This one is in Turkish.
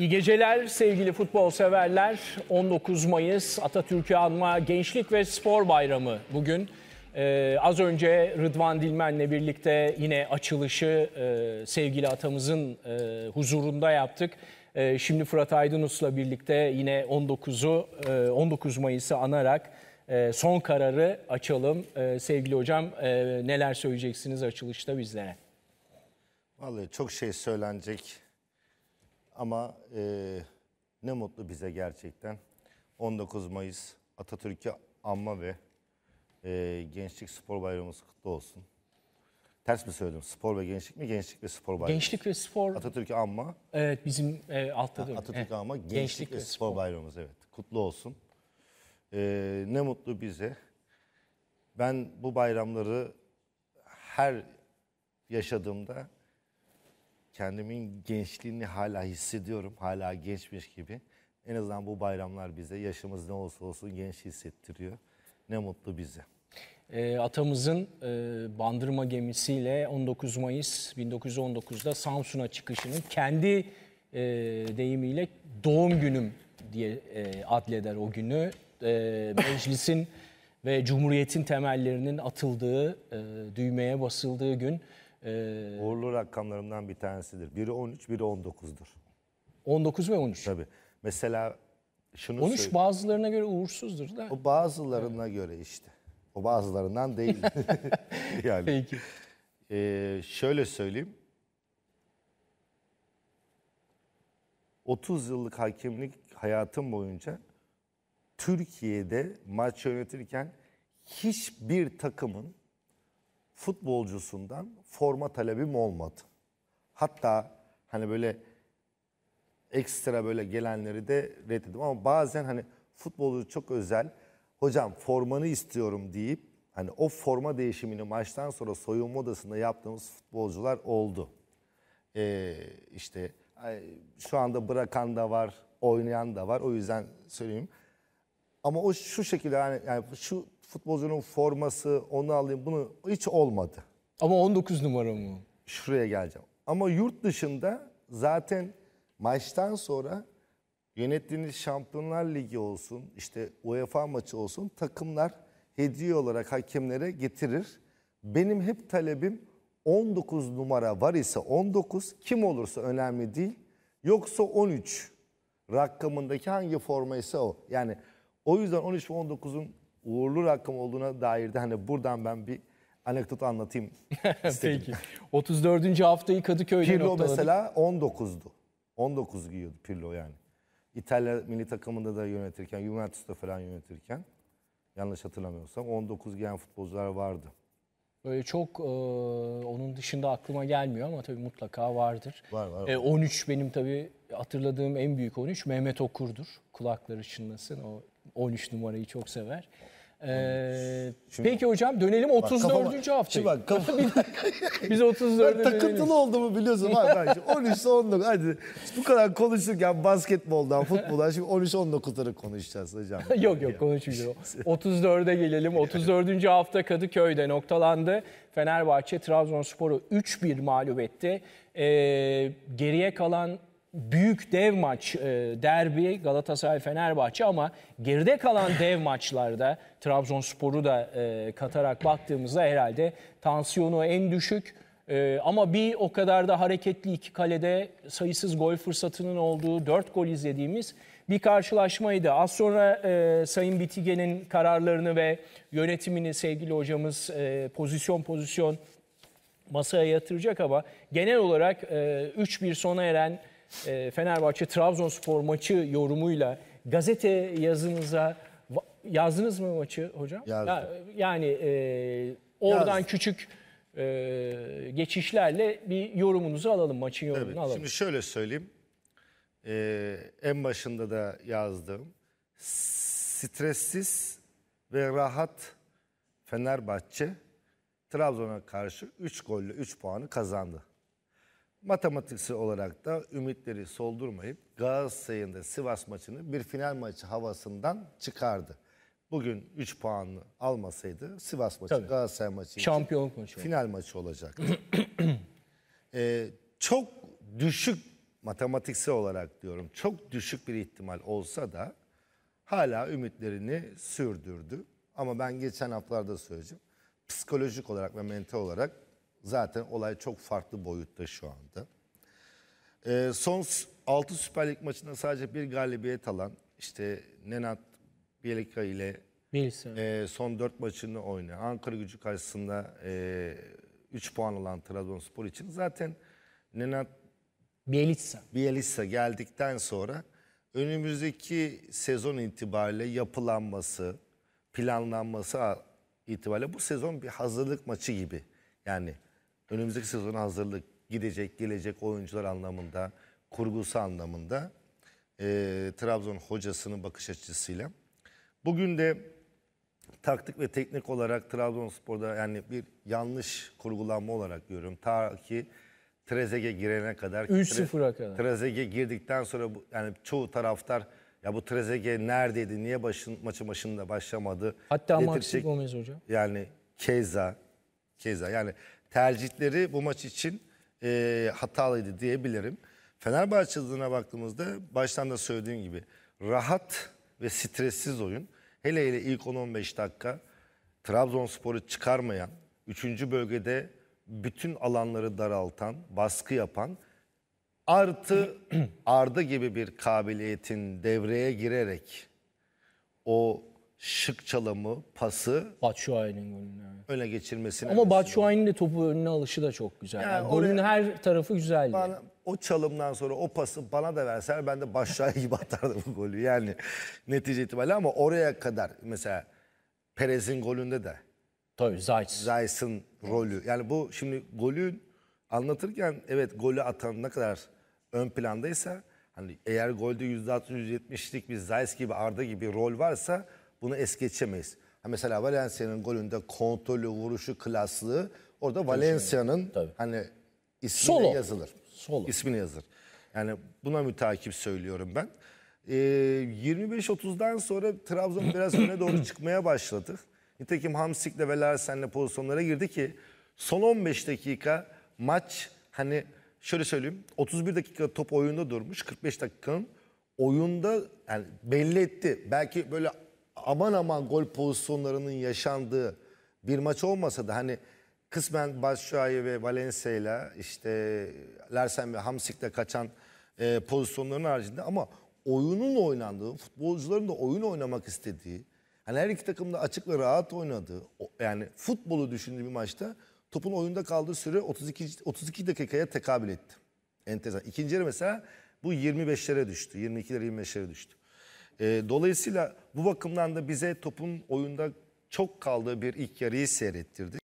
İyi geceler sevgili futbol severler. 19 Mayıs Atatürk'ü anma Gençlik ve Spor Bayramı bugün. Ee, az önce Rıdvan Dilmen'le birlikte yine açılışı e, sevgili atamızın e, huzurunda yaptık. E, şimdi Fırat Aydınus'la birlikte yine 19'u e, 19 Mayıs'ı anarak e, son kararı açalım. E, sevgili hocam e, neler söyleyeceksiniz açılışta bizlere? Vallahi çok şey söylenecek ama e, ne mutlu bize gerçekten. 19 Mayıs Atatürk'ü anma ve e, Gençlik Spor Bayramımız kutlu olsun. Ters mi söyledim? Spor ve gençlik mi? Gençlik ve spor bayramı. Gençlik ve spor. Atatürk'ü anma. Evet bizim e, altta da. Atatürk'ü anma. Gençlik, gençlik ve, ve spor, spor bayramımız evet. Kutlu olsun. E, ne mutlu bize. Ben bu bayramları her yaşadığımda kendimin gençliğini hala hissediyorum. Hala gençmiş gibi. En azından bu bayramlar bize yaşımız ne olsa olsun genç hissettiriyor. Ne mutlu bize. E, atamızın e, bandırma gemisiyle 19 Mayıs 1919'da Samsun'a çıkışının kendi e, deyimiyle doğum günüm diye e, adleder o günü. E, meclisin ve Cumhuriyet'in temellerinin atıldığı, e, düğmeye basıldığı gün. Ee, Uğurlu rakamlarımdan bir tanesidir. Biri 13, biri 19'dur. 19 ve 13. Tabii. Mesela şunu 13 söyleyeyim. bazılarına göre uğursuzdur da. O bazılarına evet. göre işte. O bazılarından değil. yani. Peki. Ee, şöyle söyleyeyim. 30 yıllık hakemlik hayatım boyunca Türkiye'de maç yönetirken hiçbir takımın futbolcusundan forma talebim olmadı. Hatta hani böyle ekstra böyle gelenleri de reddedim ama bazen hani futbolcu çok özel hocam formanı istiyorum deyip hani o forma değişimini maçtan sonra soyunma odasında yaptığımız futbolcular oldu. Ee, işte şu anda bırakan da var, oynayan da var. O yüzden söyleyeyim. Ama o şu şekilde yani, yani şu futbolcunun forması onu alayım bunu hiç olmadı. Ama 19 numara mı? Şuraya geleceğim. Ama yurt dışında zaten maçtan sonra yönettiğiniz Şampiyonlar Ligi olsun, işte UEFA maçı olsun takımlar hediye olarak hakemlere getirir. Benim hep talebim 19 numara var ise 19, kim olursa önemli değil. Yoksa 13 rakamındaki hangi forma ise o. Yani o yüzden 13 ve 19'un uğurlu rakam olduğuna dair de hani buradan ben bir anekdot anlatayım istedim. Peki. 34. haftayı Kadıköy'de Pirlo noktaladık. mesela 19'du. 19 giyiyordu Pirlo yani. İtalya milli takımında da yönetirken, Juventus'ta falan yönetirken yanlış hatırlamıyorsam 19 giyen futbolcular vardı. Böyle çok e, onun dışında aklıma gelmiyor ama tabii mutlaka vardır. Var var. E, 13 benim tabii hatırladığım en büyük 13 Mehmet Okur'dur. Kulakları çınlasın o 13 numarayı çok sever. Ee, peki hocam dönelim 34. hafta. Şimdi bak kafa- Bir dakika. Biz 34'e Ben dönelim. takıntılı biliyorsun abi. Ben şimdi 13 19 hadi bu kadar konuşurken basketboldan, futboldan şimdi 13 19'ları konuşacağız hocam. yok yok konuşmuyor. 34'e gelelim. 34. hafta Kadıköy'de noktalandı. Fenerbahçe Trabzonspor'u 3-1 mağlup etti. Ee, geriye kalan büyük dev maç e, derbi Galatasaray-Fenerbahçe ama geride kalan dev maçlarda Trabzonspor'u da e, katarak baktığımızda herhalde tansiyonu en düşük e, ama bir o kadar da hareketli iki kalede sayısız gol fırsatının olduğu dört gol izlediğimiz bir karşılaşmaydı. Az sonra e, Sayın Bitige'nin kararlarını ve yönetimini sevgili hocamız e, pozisyon pozisyon masaya yatıracak ama genel olarak e, 3-1 sona eren ee, Fenerbahçe Trabzonspor maçı yorumuyla gazete yazınıza yazdınız mı maçı hocam? Yazdım. yani e, oradan Yazdım. küçük e, geçişlerle bir yorumunuzu alalım maçın yorumunu evet, alalım. Şimdi şöyle söyleyeyim. Ee, en başında da yazdığım stressiz ve rahat Fenerbahçe Trabzon'a karşı 3 golle 3 puanı kazandı matematiksel olarak da ümitleri soldurmayıp Galatasaray'ın da Sivas maçını bir final maçı havasından çıkardı. Bugün 3 puanını almasaydı Sivas maçı, Tabii. Galatasaray maçı için maçı final maçı olacaktı. ee, çok düşük matematiksel olarak diyorum çok düşük bir ihtimal olsa da hala ümitlerini sürdürdü. Ama ben geçen haftalarda söyleyeceğim. Psikolojik olarak ve mental olarak Zaten olay çok farklı boyutta şu anda. Ee, son 6 Süper Lig maçında sadece bir galibiyet alan işte Nenat Bielika ile e, son 4 maçını oynayan Ankara gücü karşısında e, 3 puan alan Trabzonspor için zaten Nenat Bielitsa. Bielitsa geldikten sonra önümüzdeki sezon itibariyle yapılanması, planlanması itibariyle bu sezon bir hazırlık maçı gibi. Yani önümüzdeki sezon hazırlık, gidecek, gelecek oyuncular anlamında, kurgusu anlamında e, Trabzon hocasının bakış açısıyla. Bugün de taktik ve teknik olarak Trabzonspor'da yani bir yanlış kurgulanma olarak görüyorum. Ta ki Trezege girene kadar. 3-0'a kadar. Trezege girdikten sonra bu, yani çoğu taraftar ya bu Trezege neredeydi, niye başın, maçın başında başlamadı? Hatta Maxi Gomez hocam. Yani Keza, Keza yani tercihleri bu maç için e, hatalıydı diyebilirim. Fenerbahçe adına baktığımızda baştan da söylediğim gibi rahat ve stressiz oyun. Hele hele ilk 10-15 dakika Trabzonspor'u çıkarmayan, 3. bölgede bütün alanları daraltan, baskı yapan artı Arda gibi bir kabiliyetin devreye girerek o şık çalımı, pası Batshuayi'nin golünü. evet. öne geçirmesine. Ama Batshuayi'nin de topu önüne alışı da çok güzel. Yani Yani golün oraya- her tarafı güzeldi. Bana- o çalımdan sonra o pası bana da verseler ben de başlığa gibi atardım bu golü. Yani netice itibariyle ama oraya kadar mesela Perez'in golünde de Tabii Zayt. Zaytın rolü. Yani bu şimdi golü anlatırken evet golü atan ne kadar ön plandaysa hani eğer golde %60 %70'lik bir Zayt gibi Arda gibi rol varsa bunu es geçemeyiz. Ha mesela Valencia'nın golünde kontrolü, vuruşu, klaslığı orada Valencia'nın hani ismine Solo. yazılır. Solo. İsmini yazılır. Yani buna mütakip söylüyorum ben. Ee, 25-30'dan sonra Trabzon biraz öne doğru çıkmaya başladı. Nitekim Hamsik'le ve Larsen'le pozisyonlara girdi ki son 15 dakika maç hani şöyle söyleyeyim 31 dakika top oyunda durmuş 45 dakikanın oyunda yani belli etti. Belki böyle aman aman gol pozisyonlarının yaşandığı bir maç olmasa da hani kısmen Başşuay'ı ve Valencia'yla işte Lersen ve Hamsik'te kaçan e, pozisyonların haricinde ama oyunun oynandığı, futbolcuların da oyun oynamak istediği, hani her iki takım da açık ve rahat oynadığı, yani futbolu düşündüğü bir maçta topun oyunda kaldığı süre 32 32 dakikaya tekabül etti. Enteresan. İkinci yarı mesela bu 25'lere düştü. 22'lere 25'lere düştü. E, dolayısıyla bu bakımdan da bize topun oyunda çok kaldığı bir ilk yarıyı seyrettirdi.